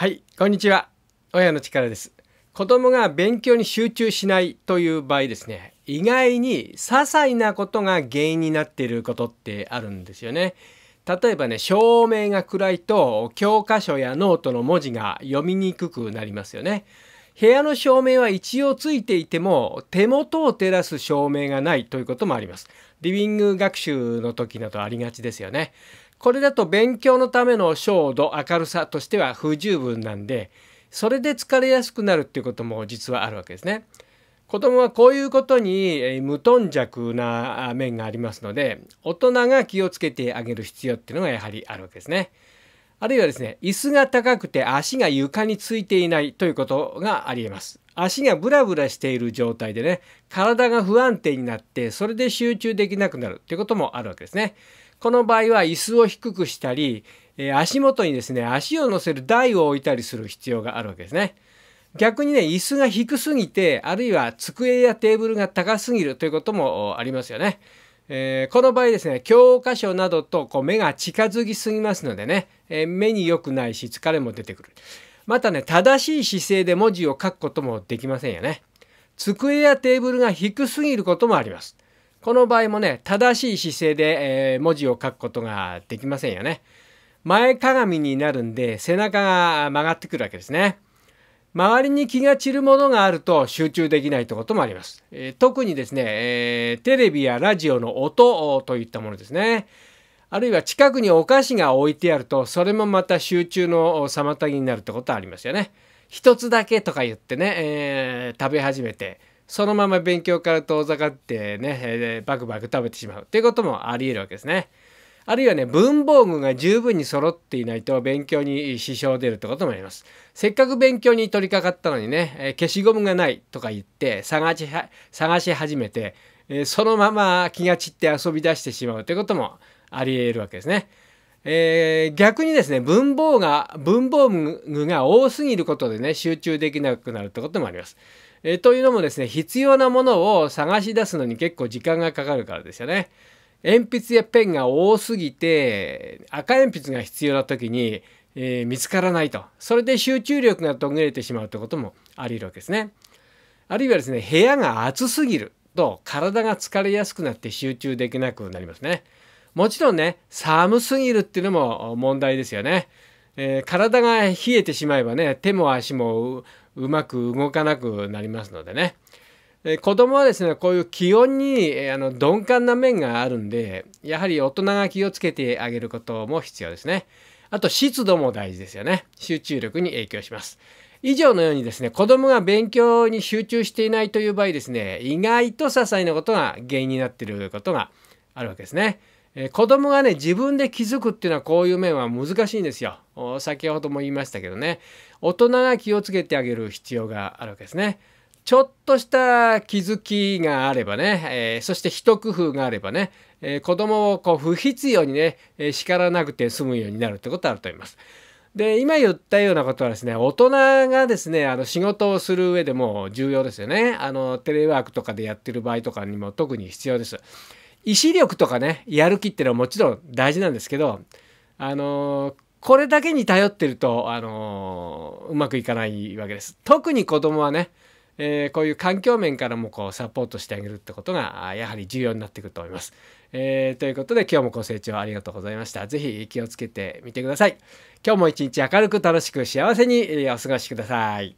はいこんにちは親の力です子供が勉強に集中しないという場合ですね意外に些細なことが原因になっていることってあるんですよね例えばね照明が暗いと教科書やノートの文字が読みにくくなりますよね部屋の照明は一応ついていても手元を照らす照明がないということもあります。リビング学習の時などありがちですよね。これだと勉強のための照度明るさとしては不十分なんでそれで疲れやすくなるっていうことも実はあるわけですね。子供はこういうことに無頓着な面がありますので大人が気をつけてあげる必要っていうのがやはりあるわけですね。あるいはですね椅子が高くて足が床についていないということがありえます。足がブラブラしている状態でね体が不安定になってそれで集中できなくなるということもあるわけですね。この場合は椅子を低くしたり、え足元にですね、足を乗せる台を置いたりする必要があるわけですね。逆にね、椅子が低すぎて、あるいは机やテーブルが高すぎるということもありますよね。えー、この場合ですね、教科書などとこう目が近づきすぎますのでね、えー、目に良くないし疲れも出てくる。またね、正しい姿勢で文字を書くこともできませんよね。机やテーブルが低すぎることもあります。この場合もね、正しい姿勢で、えー、文字を書くことができませんよね。前かがみになるんで背中が曲がってくるわけですね。周りに気が散るものがあると集中できないということもあります。えー、特にですね、えー、テレビやラジオの音といったものですね。あるいは近くにお菓子が置いてあると、それもまた集中の妨げになるってことはありますよね。一つだけとか言ってね、えー、食べ始めて、そのまま勉強から遠ざかってね、えー、バクバク食べてしまうっていうこともあり得るわけですね。あるいはね、文房具が十分に揃っていないと勉強に支障出るってこともあります。せっかく勉強に取り掛かったのにね、えー、消しゴムがないとか言って探し探し始めて、えー、そのまま気が散って遊び出してしまうってこともあり得るわけですね。えー、逆にですね、文房が、文房具が多すぎることでね、集中できなくなるってこともあります。えー、というのもですね、必要なものを探し出すのに結構時間がかかるからですよね。鉛筆やペンが多すぎて、赤鉛筆が必要な時に、えー、見つからないと。それで集中力が途切れてしまうってこともありえるわけですね。あるいはですね、部屋が暑すぎると体が疲れやすくなって集中できなくなりますね。もちろんね、寒すぎるっていうのも問題ですよね。えー、体が冷えてしまえばね、手も足もうまく動かなくなりますのでね。えー、子供はですね、こういう気温に、えー、あの鈍感な面があるんで、やはり大人が気をつけてあげることも必要ですね。あと湿度も大事ですよね。集中力に影響します。以上のようにですね、子供が勉強に集中していないという場合ですね、意外と些細なことが原因になっていることがあるわけですね。え子供がね自分で気づくっていうのはこういう面は難しいんですよ。先ほども言いましたけどね大人が気をつけてあげる必要があるわけですね。ちょっとした気づきがあればね、えー、そして一工夫があればね、えー、子供をこう不必要にね、えー、叱らなくて済むようになるってことあると思います。で今言ったようなことはですね大人がですねあの仕事をする上でも重要ですよねあのテレワークとかでやってる場合とかにも特に必要です。意志力とかねやる気っていうのはもちろん大事なんですけどあのこれだけに頼ってるとあのうまくいかないわけです。特に子供はねえー、こういう環境面からもこうサポートしてあげるってことがやはり重要になってくると思います。えー、ということで今日もご清聴ありがとうございました。是非気をつけてみてください。今日も一日明るく楽しく幸せにお過ごしください。